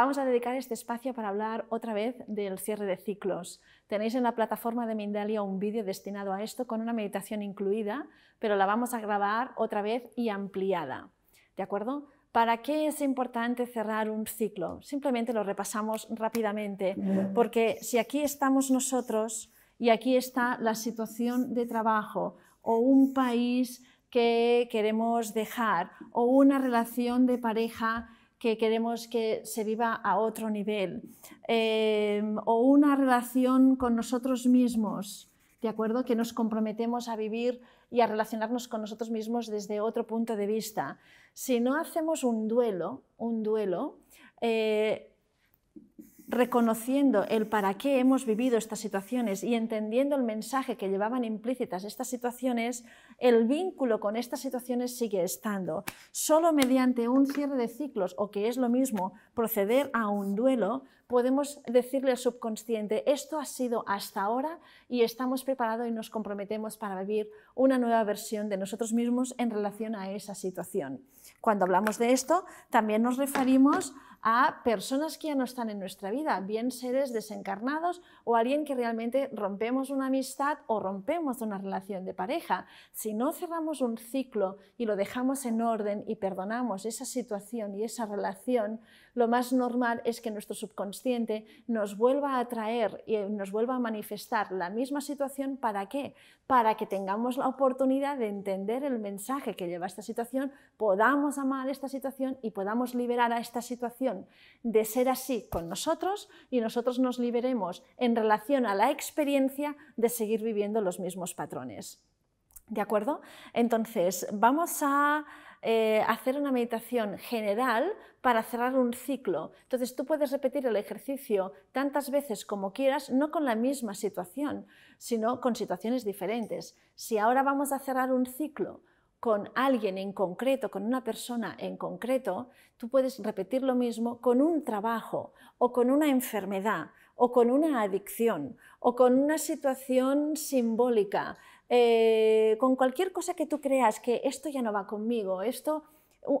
Vamos a dedicar este espacio para hablar otra vez del cierre de ciclos. Tenéis en la plataforma de Mindalia un vídeo destinado a esto con una meditación incluida, pero la vamos a grabar otra vez y ampliada. ¿De acuerdo? ¿Para qué es importante cerrar un ciclo? Simplemente lo repasamos rápidamente, porque si aquí estamos nosotros y aquí está la situación de trabajo o un país que queremos dejar o una relación de pareja que queremos que se viva a otro nivel, em, o una relación con nosotros mismos, ¿de acuerdo? Que nos comprometemos a vivir y a relacionarnos con nosotros mismos desde otro punto de vista. Si no hacemos un duelo, un duelo, eh, reconociendo el para qué hemos vivido estas situaciones y entendiendo el mensaje que llevaban implícitas estas situaciones, el vínculo con estas situaciones sigue estando. Solo mediante un cierre de ciclos, o que es lo mismo, proceder a un duelo, podemos decirle al subconsciente, esto ha sido hasta ahora y estamos preparados y nos comprometemos para vivir una nueva versión de nosotros mismos en relación a esa situación. Cuando hablamos de esto, también nos referimos a personas que ya no están en nuestra vida, bien seres desencarnados o alguien que realmente rompemos una amistad o rompemos una relación de pareja. Si no cerramos un ciclo y lo dejamos en orden y perdonamos esa situación y esa relación, lo más normal es que nuestro subconsciente nos vuelva a atraer y eh, nos vuelva a manifestar la misma situación. ¿Para qué? Para que tengamos la oportunidad de entender el mensaje que lleva esta situación, podamos amar esta situación y podamos liberar a esta situación de ser así con nosotros y nosotros nos liberemos en relación a la experiencia de seguir viviendo los mismos patrones. ¿De acuerdo? Entonces, vamos a eh, hacer una meditación general para cerrar un ciclo. Entonces, tú puedes repetir el ejercicio tantas veces como quieras, no con la misma situación, sino con situaciones diferentes. Si ahora vamos a cerrar un ciclo con alguien en concreto, con una persona en concreto, tú puedes repetir lo mismo con un trabajo o con una enfermedad o con una adicción o con una situación simbólica, eh, con cualquier cosa que tú creas que esto ya no va conmigo, esto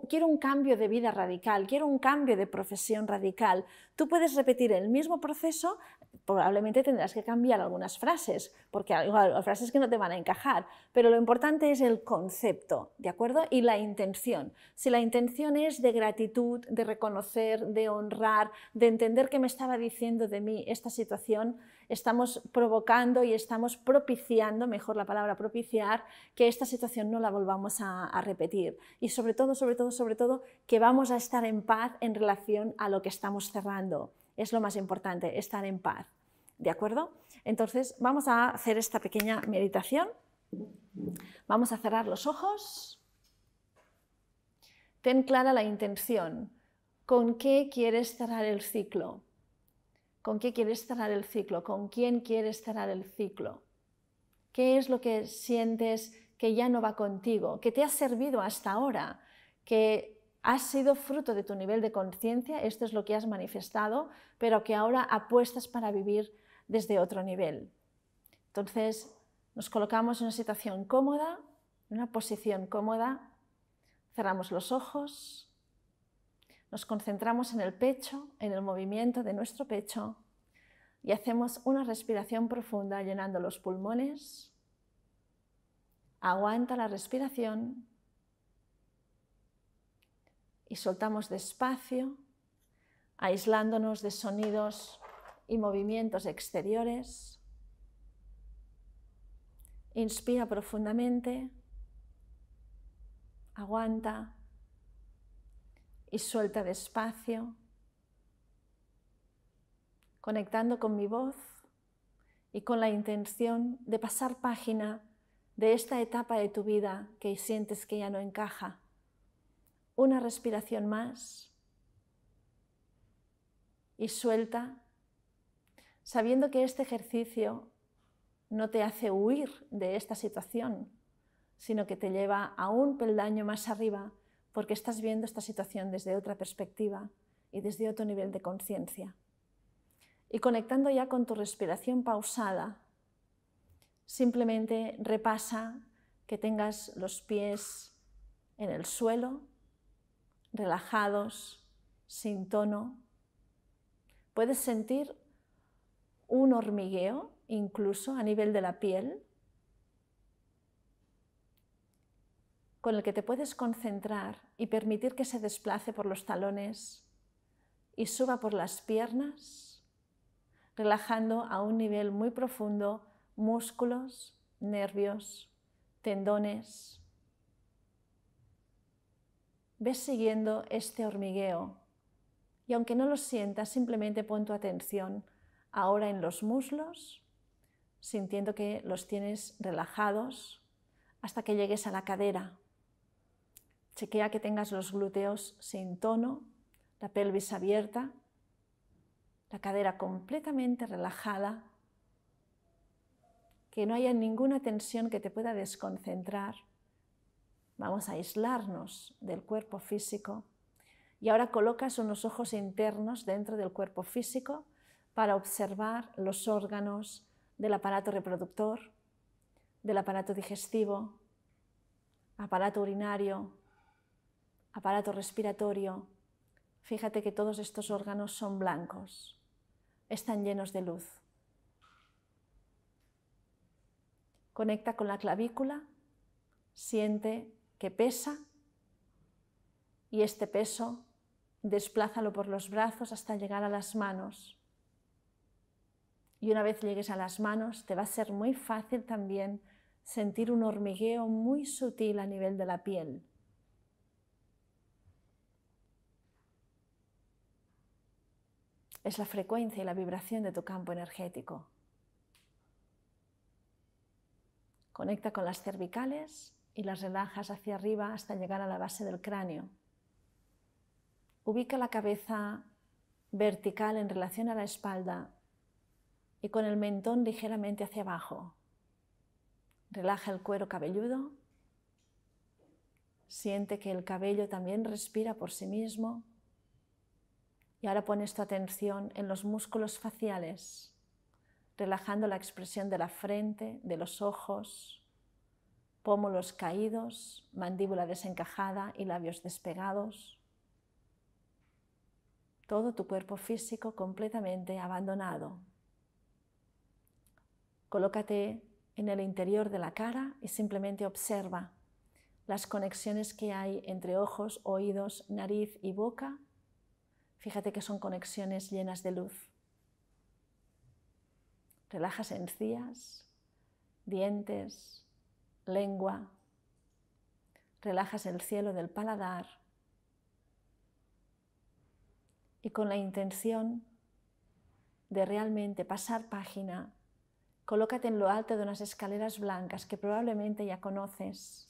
quiero un cambio de vida radical, quiero un cambio de profesión radical. Tú puedes repetir el mismo proceso, probablemente tendrás que cambiar algunas frases, porque hay frases que no te van a encajar, pero lo importante es el concepto, ¿de acuerdo? Y la intención. Si la intención es de gratitud, de reconocer, de honrar, de entender que me estaba diciendo de mí esta situación, estamos provocando y estamos propiciando, mejor la palabra propiciar, que esta situación no la volvamos a, repetir. Y sobre todo, sobre todo, sobre todo, que vamos a estar en paz en relación a lo que estamos cerrando. Es lo más importante, estar en paz. ¿De acuerdo? Entonces, vamos a hacer esta pequeña meditación. Vamos a cerrar los ojos. Ten clara la intención. ¿Con qué quieres cerrar el ciclo? ¿Con qué quieres cerrar el ciclo? ¿Con quién quieres cerrar el ciclo? ¿Qué es lo que sientes que ya no va contigo? ¿Qué te ha servido hasta ahora? que ha sido fruto de tu nivel de conciencia, esto es lo que has manifestado, pero que ahora apuestas para vivir desde otro nivel. Entonces, nos colocamos en una situación cómoda, en una posición cómoda, cerramos los ojos, nos concentramos en el pecho, en el movimiento de nuestro pecho y hacemos una respiración profunda llenando los pulmones. Aguanta la respiración y soltamos despacio, aislándonos de sonidos y movimientos exteriores. Inspira profundamente, aguanta y suelta despacio, conectando con mi voz y con la intención de pasar página de esta etapa de tu vida que sientes que ya no encaja una respiración más. Y suelta, sabiendo que este ejercicio no te hace huir de esta situación, sino que te lleva a un peldaño más arriba porque estás viendo esta situación desde otra perspectiva y desde otro nivel de conciencia. Y conectando ya con tu respiración pausada, simplemente repasa que tengas los pies en el suelo, relajados, sin tono. Puedes sentir un hormigueo incluso a nivel de la piel, con el que te puedes concentrar y permitir que se desplace por los talones y suba por las piernas, relajando a un nivel muy profundo músculos, nervios, tendones, ves siguiendo este hormigueo. Y aunque no lo sientas, simplemente pon tu atención ahora en los muslos, sintiendo que los tienes relajados hasta que llegues a la cadera. Chequea que tengas los glúteos sin tono, la pelvis abierta, la cadera completamente relajada, que no haya ninguna tensión que te pueda desconcentrar Vamos a aislarnos del cuerpo físico. Y ahora colocas unos ojos internos dentro del cuerpo físico para observar los órganos del aparato reproductor, del aparato digestivo, aparato urinario, aparato respiratorio. Fíjate que todos estos órganos son blancos, están llenos de luz. Conecta con la clavícula, siente que pesa y este peso desplázalo por los brazos hasta llegar a las manos. Y una vez llegues a las manos, te va a ser muy fácil también sentir un hormigueo muy sutil a nivel de la piel. Es la frecuencia y la vibración de tu campo energético. Conecta con las cervicales y las relajas hacia arriba hasta llegar a la base del cráneo. Ubica la cabeza vertical en relación a la espalda y con el mentón ligeramente hacia abajo. Relaja el cuero cabelludo. Siente que el cabello también respira por sí mismo. Y ahora pones tu atención en los músculos faciales, relajando la expresión de la frente, de los ojos, pómulos caídos, mandíbula desencajada y labios despegados. Todo tu cuerpo físico completamente abandonado. Colócate en el interior de la cara y simplemente observa las conexiones que hay entre ojos, oídos, nariz y boca. Fíjate que son conexiones llenas de luz. Relaja encías, dientes, lengua, relajas el cielo del paladar y con la intención de realmente pasar página, colócate en lo alto de unas escaleras blancas que probablemente ya conoces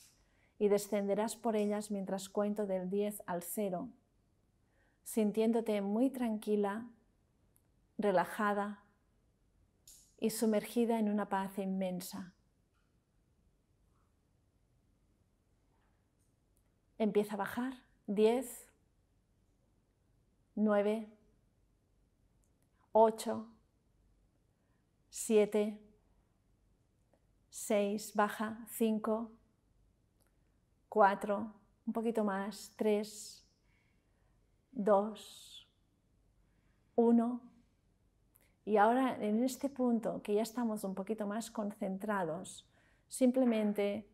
y descenderás por ellas mientras cuento del 10 al 0, sintiéndote muy tranquila, relajada y sumergida en una paz inmensa. Empieza a bajar. 10, 9, 8, 7, 6, baja, 5, 4, un poquito más, 3, 2, 1. Y ahora en este punto que ya estamos un poquito más concentrados, simplemente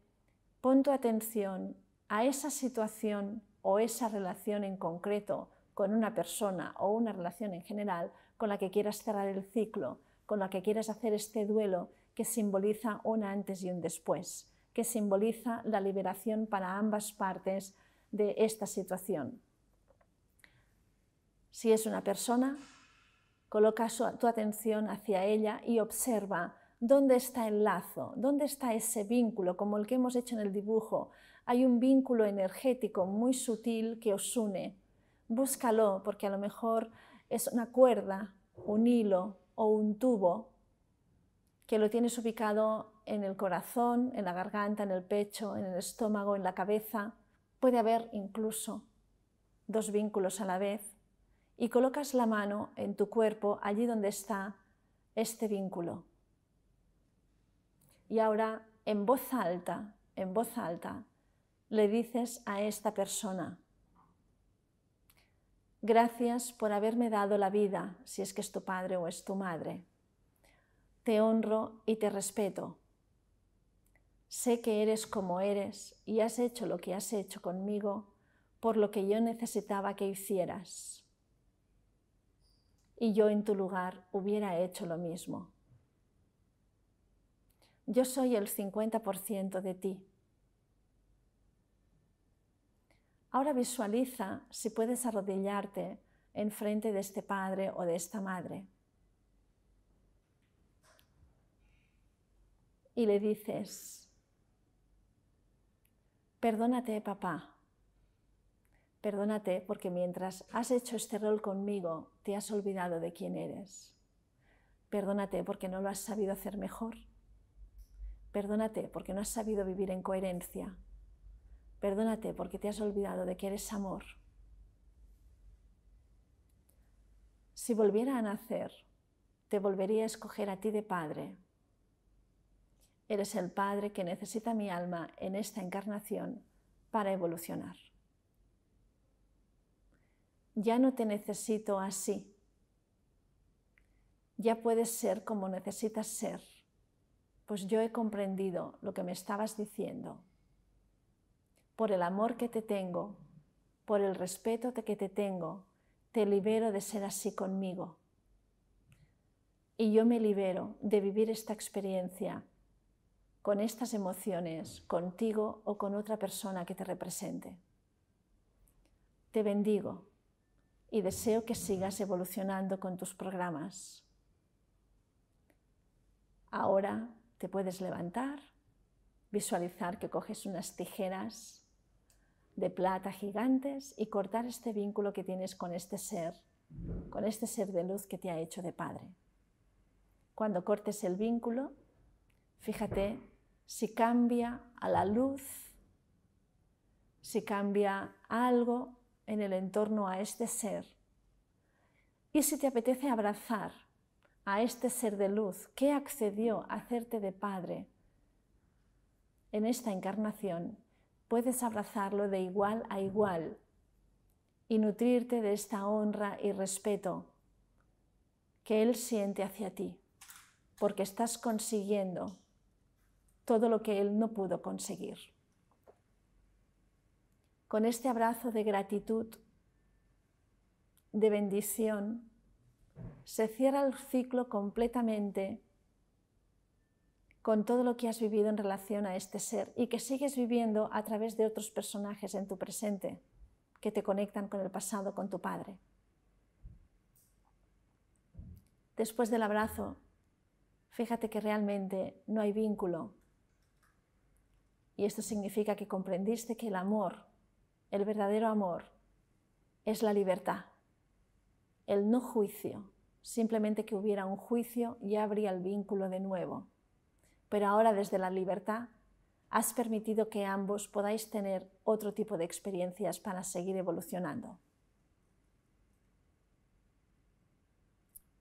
pon tu atención a esa situación o esa relación en concreto con una persona o una relación en general con la que quieras cerrar el ciclo, con la que quieras hacer este duelo que simboliza un antes y un después, que simboliza la liberación para ambas partes de esta situación. Si es una persona, coloca tu atención hacia ella y observa dónde está el lazo, dónde está ese vínculo, como el que hemos hecho en el dibujo, hay un vínculo energético muy sutil que os une. Búscalo, porque a lo mejor es una cuerda, un hilo o un tubo que lo tienes ubicado en el corazón, en la garganta, en el pecho, en el estómago, en la cabeza. Puede haber incluso dos vínculos a la vez. Y colocas la mano en tu cuerpo, allí donde está este vínculo. Y ahora, en voz alta, en voz alta, le dices a esta persona, gracias por haberme dado la vida, si es que es tu padre o es tu madre. Te honro y te respeto. Sé que eres como eres y has hecho lo que has hecho conmigo por lo que yo necesitaba que hicieras. Y yo en tu lugar hubiera hecho lo mismo. Yo soy el 50% de ti Ahora visualiza si puedes arrodillarte enfrente de este padre o de esta madre. Y le dices, perdónate papá, perdónate porque mientras has hecho este rol conmigo te has olvidado de quién eres. Perdónate porque no lo has sabido hacer mejor. Perdónate porque no has sabido vivir en coherencia Perdónate porque te has olvidado de que eres amor. Si volviera a nacer, te volvería a escoger a ti de padre. Eres el padre que necesita mi alma en esta encarnación para evolucionar. Ya no te necesito así. Ya puedes ser como necesitas ser, pues yo he comprendido lo que me estabas diciendo por el amor que te tengo, por el respeto que te tengo, te libero de ser así conmigo. Y yo me libero de vivir esta experiencia con estas emociones, contigo o con otra persona que te represente. Te bendigo y deseo que sigas evolucionando con tus programas. Ahora te puedes levantar, visualizar que coges unas tijeras de plata gigantes y cortar este vínculo que tienes con este ser, con este ser de luz que te ha hecho de padre. Cuando cortes el vínculo, fíjate si cambia a la luz, si cambia algo en el entorno a este ser. Y si te apetece abrazar a este ser de luz que accedió a hacerte de padre en esta encarnación, puedes abrazarlo de igual a igual y nutrirte de esta honra y respeto que Él siente hacia ti, porque estás consiguiendo todo lo que Él no pudo conseguir. Con este abrazo de gratitud, de bendición, se cierra el ciclo completamente con todo lo que has vivido en relación a este ser y que sigues viviendo a través de otros personajes en tu presente que te conectan con el pasado, con tu padre. Después del abrazo, fíjate que realmente no hay vínculo. Y esto significa que comprendiste que el amor, el verdadero amor, es la libertad, el no juicio. Simplemente que hubiera un juicio ya habría el vínculo de nuevo pero ahora desde la libertad has permitido que ambos podáis tener otro tipo de experiencias para seguir evolucionando.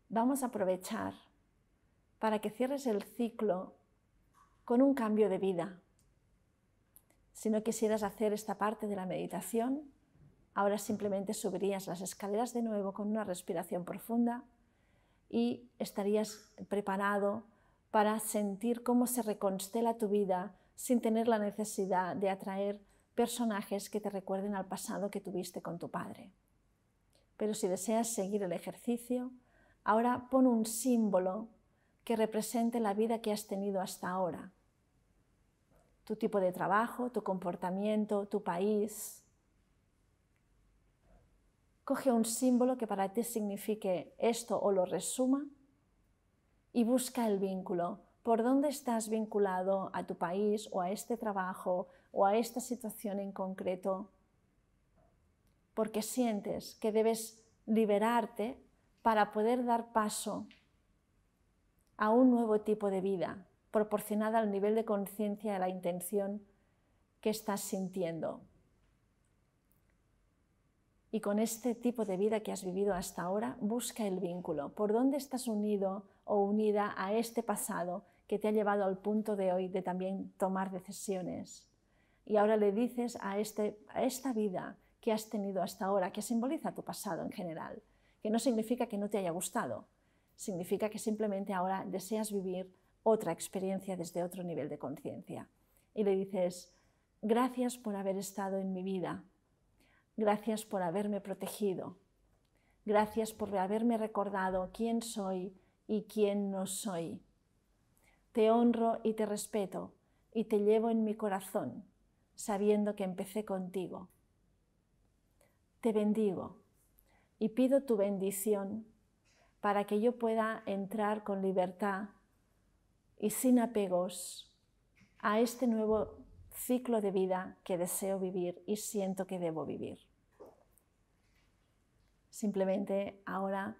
Vamos a aprovechar para que cierres el ciclo con un cambio de vida. Si no quisieras hacer esta parte de la meditación, ahora simplemente subirías las escaleras de nuevo con una respiración profunda y estarías preparado para sentir cómo se reconstela tu vida sin tener la necesidad de atraer personajes que te recuerden al pasado que tuviste con tu padre. Pero si deseas seguir el ejercicio, ahora pon un símbolo que represente la vida que has tenido hasta ahora. Tu tipo de trabajo, tu comportamiento, tu país. Coge un símbolo que para ti signifique esto o lo resuma y busca el vínculo. ¿Por dónde estás vinculado a tu país o a este trabajo o a esta situación en concreto? Porque sientes que debes liberarte para poder dar paso a un nuevo tipo de vida proporcionada al nivel de conciencia y la intención que estás sintiendo y con este tipo de vida que has vivido hasta ahora, busca el vínculo. ¿Por dónde estás unido o unida a este pasado que te ha llevado al punto de hoy de también tomar decisiones? Y ahora le dices a, este, a esta vida que has tenido hasta ahora, que simboliza tu pasado en general, que no significa que no te haya gustado, significa que simplemente ahora deseas vivir otra experiencia desde otro nivel de conciencia. Y le dices, gracias por haber estado en mi vida, Gracias por haberme protegido. Gracias por haberme recordado quién soy y quién no soy. Te honro y te respeto y te llevo en mi corazón, sabiendo que empecé contigo. Te bendigo y pido tu bendición para que yo pueda entrar con libertad y sin apegos a este nuevo ciclo de vida que deseo vivir y siento que debo vivir. Simplemente ahora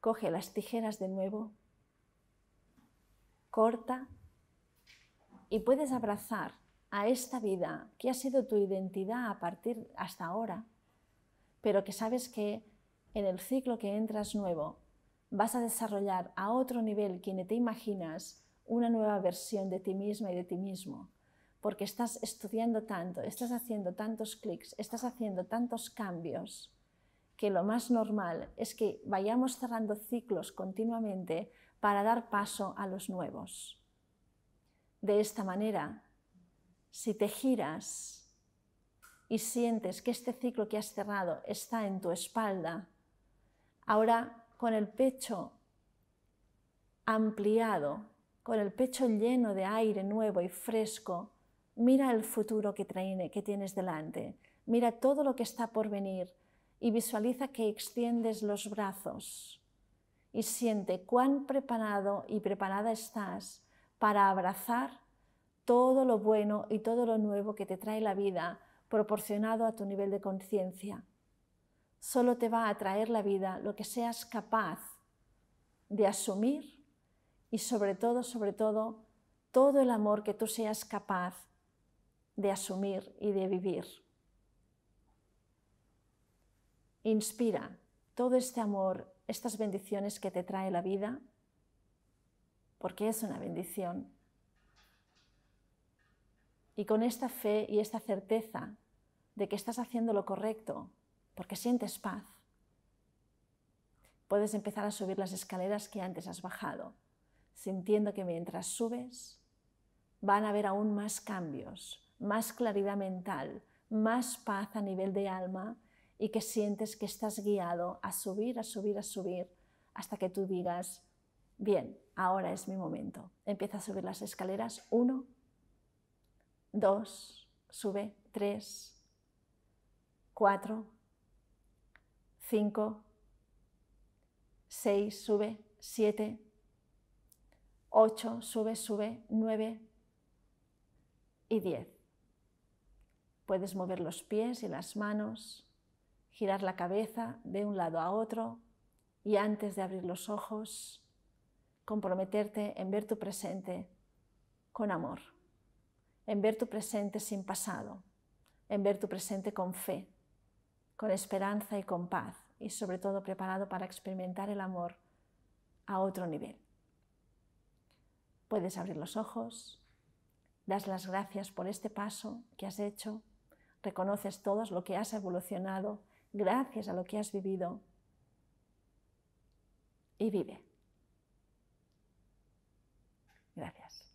coge las tijeras de nuevo, corta y puedes abrazar a esta vida que ha sido tu identidad a partir hasta ahora, pero que sabes que en el ciclo que entras nuevo vas a desarrollar a otro nivel ni te imaginas una nueva versión de ti misma y de ti mismo, porque estás estudiando tanto, estás haciendo tantos clics, estás haciendo tantos cambios, que lo más normal es que vayamos cerrando ciclos continuamente para dar paso a los nuevos. De esta manera, si te giras y sientes que este ciclo que has cerrado está en tu espalda, ahora con el pecho ampliado con el pecho lleno de aire nuevo y fresco, mira el futuro que, tienes delante, mira todo lo que está por venir y visualiza que extiendes los brazos y siente cuán preparado y preparada estás para abrazar todo lo bueno y todo lo nuevo que te trae la vida proporcionado a tu nivel de conciencia. Solo te va a traer la vida lo que seas capaz de asumir y sobre todo, sobre todo, todo el amor que tú seas capaz de asumir y de vivir. Inspira todo este amor, estas bendiciones que te trae la vida, porque es una bendición. Y con esta fe y esta certeza de que estás haciendo lo correcto, porque sientes paz, puedes empezar a subir las escaleras que antes has bajado sintiendo que mientras subes van a haber aún más cambios, más claridad mental, más paz a nivel de alma y que sientes que estás guiado a subir, a subir, a subir, hasta que tú digas, bien, ahora es mi momento. Empieza a subir las escaleras, uno, dos, sube, tres, cuatro, cinco, seis, sube, siete, 8, sube, sube, 9 y 10. Puedes mover los pies y las manos, girar la cabeza de un lado a otro y antes de abrir los ojos, comprometerte en ver tu presente con amor, en ver tu presente sin pasado, en ver tu presente con fe, con esperanza y con paz y sobre todo preparado para experimentar el amor a otro nivel. Puedes abrir los ojos, das las gracias por este paso que has hecho, reconoces todo lo que has evolucionado gracias a lo que has vivido y vive. Gracias.